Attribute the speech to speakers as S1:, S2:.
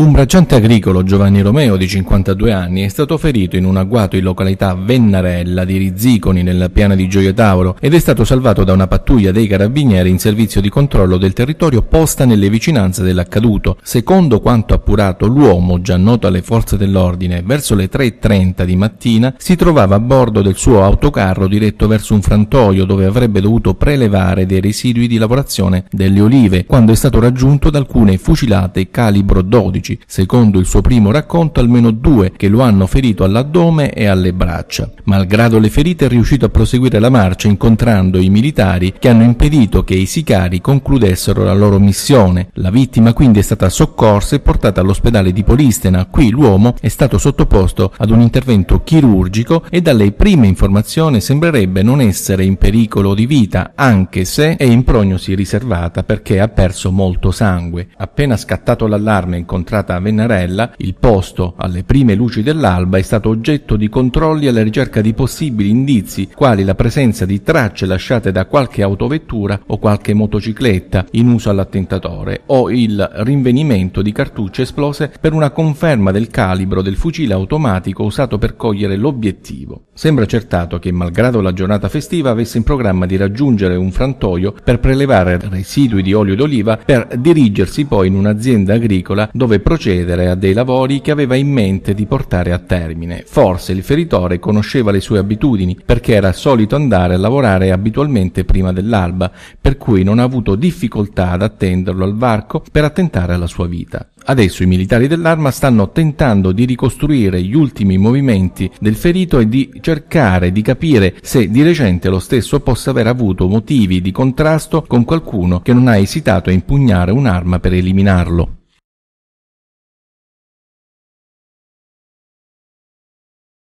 S1: Un bracciante agricolo, Giovanni Romeo, di 52 anni, è stato ferito in un agguato in località Vennarella di Rizziconi, nella piana di Gioia Tauro, ed è stato salvato da una pattuglia dei carabinieri in servizio di controllo del territorio posta nelle vicinanze dell'accaduto. Secondo quanto appurato, l'uomo, già noto alle forze dell'ordine, verso le 3.30 di mattina, si trovava a bordo del suo autocarro diretto verso un frantoio dove avrebbe dovuto prelevare dei residui di lavorazione delle olive, quando è stato raggiunto da alcune fucilate calibro 12 chirurgici, secondo il suo primo racconto almeno due che lo hanno ferito all'addome e alle braccia. Malgrado le ferite è riuscito a proseguire la marcia incontrando i militari che hanno impedito che i sicari concludessero la loro missione. La vittima quindi è stata soccorsa e portata all'ospedale di Polistena, qui l'uomo è stato sottoposto ad un intervento chirurgico e dalle prime informazioni sembrerebbe non essere in pericolo di vita, anche se è in prognosi riservata perché ha perso molto sangue. Appena scattato l'allarme incontrato a Vennarella, il posto, alle prime luci dell'alba, è stato oggetto di controlli alla ricerca di possibili indizi, quali la presenza di tracce lasciate da qualche autovettura o qualche motocicletta in uso all'attentatore, o il rinvenimento di cartucce esplose per una conferma del calibro del fucile automatico usato per cogliere l'obiettivo. Sembra accertato che, malgrado la giornata festiva, avesse in programma di raggiungere un frantoio per prelevare residui di olio d'oliva per dirigersi poi in un'azienda agricola dove procedere a dei lavori che aveva in mente di portare a termine. Forse il feritore conosceva le sue abitudini perché era solito andare a lavorare abitualmente prima dell'alba, per cui non ha avuto difficoltà ad attenderlo al varco per attentare alla sua vita. Adesso i militari dell'arma stanno tentando di ricostruire gli ultimi movimenti del ferito e di cercare di capire se di recente lo stesso possa aver avuto motivi di contrasto con qualcuno che non ha esitato a impugnare un'arma per eliminarlo.